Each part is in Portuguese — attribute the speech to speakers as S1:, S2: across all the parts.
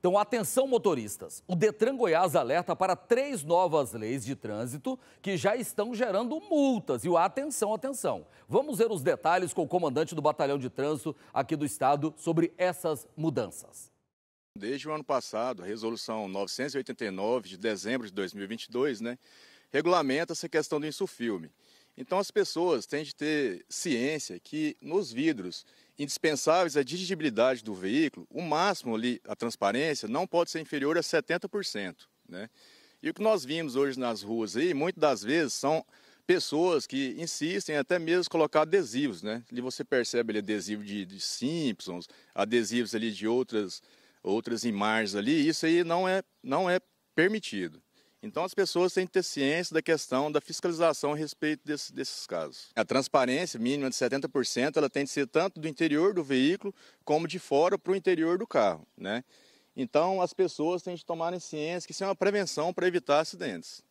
S1: Então, atenção motoristas. O Detran Goiás alerta para três novas leis de trânsito que já estão gerando multas. E o atenção, atenção. Vamos ver os detalhes com o comandante do Batalhão de Trânsito aqui do estado sobre essas mudanças. Desde o ano passado, a resolução 989 de dezembro de 2022, né, regulamenta essa questão do insufilme. Então as pessoas têm de ter ciência que nos vidros indispensáveis à dirigibilidade do veículo, o máximo ali, a transparência, não pode ser inferior a 70%. Né? E o que nós vimos hoje nas ruas aí, muitas das vezes são pessoas que insistem até mesmo colocar adesivos, né? Ali você percebe ali, adesivo de, de Simpsons, adesivos ali de outras outras imagens ali, isso aí não é não é permitido. Então as pessoas têm que ter ciência da questão da fiscalização a respeito desse, desses casos. A transparência mínima de 70%, ela tem de ser tanto do interior do veículo como de fora para o interior do carro, né? Então as pessoas têm de tomar em ciência que isso é uma prevenção para evitar acidentes.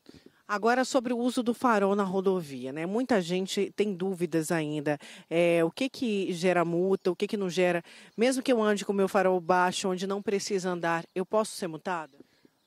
S2: Agora sobre o uso do farol na rodovia, né? Muita gente tem dúvidas ainda. É, o que que gera multa, o que que não gera? Mesmo que eu ande com o meu farol baixo, onde não precisa andar, eu posso ser multada?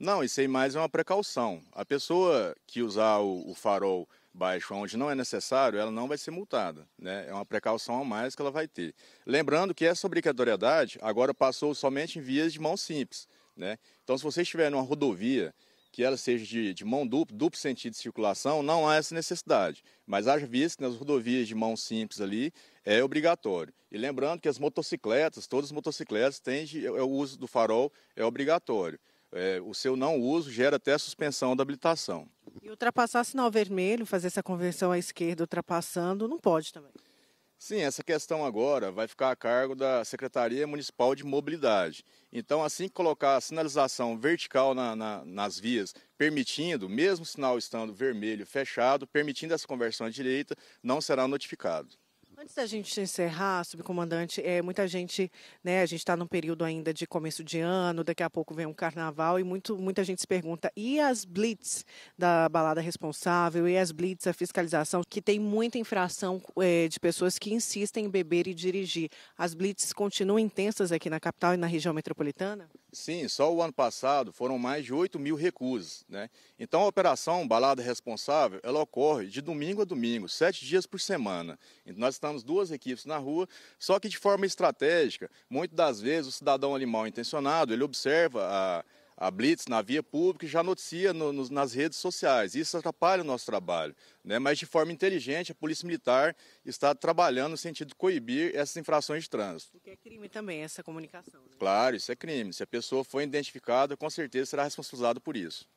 S1: Não, isso aí mais é uma precaução. A pessoa que usar o, o farol baixo onde não é necessário, ela não vai ser multada. Né? É uma precaução a mais que ela vai ter. Lembrando que essa obrigatoriedade agora passou somente em vias de mão simples. Né? Então, se você estiver numa rodovia que ela seja de, de mão dupla, duplo sentido de circulação, não há essa necessidade. Mas haja visto que nas rodovias de mão simples ali é obrigatório. E lembrando que as motocicletas, todas as motocicletas têm é, o uso do farol é obrigatório. É, o seu não uso gera até suspensão da habilitação.
S2: E ultrapassar sinal vermelho, fazer essa conversão à esquerda ultrapassando, não pode também.
S1: Sim, essa questão agora vai ficar a cargo da Secretaria Municipal de Mobilidade. Então, assim que colocar a sinalização vertical na, na, nas vias, permitindo, mesmo o sinal estando vermelho fechado, permitindo essa conversão à direita, não será notificado.
S2: Antes da gente encerrar, subcomandante, é, muita gente, né, a gente está num período ainda de começo de ano, daqui a pouco vem um carnaval e muito, muita gente se pergunta, e as blitz da balada responsável, e as blitz, a fiscalização, que tem muita infração é, de pessoas que insistem em beber e dirigir. As blitz continuam intensas aqui na capital e na região metropolitana?
S1: Sim, só o ano passado foram mais de 8 mil recusas. Né? Então, a operação Balada Responsável ela ocorre de domingo a domingo, sete dias por semana. Então, nós estamos duas equipes na rua, só que de forma estratégica. Muitas das vezes, o cidadão ali mal intencionado, ele observa a a blitz na via pública e já noticia no, no, nas redes sociais. Isso atrapalha o nosso trabalho. Né? Mas, de forma inteligente, a Polícia Militar está trabalhando no sentido de coibir essas infrações de trânsito. Porque
S2: é crime também essa comunicação.
S1: Né? Claro, isso é crime. Se a pessoa for identificada, com certeza será responsabilizada por isso.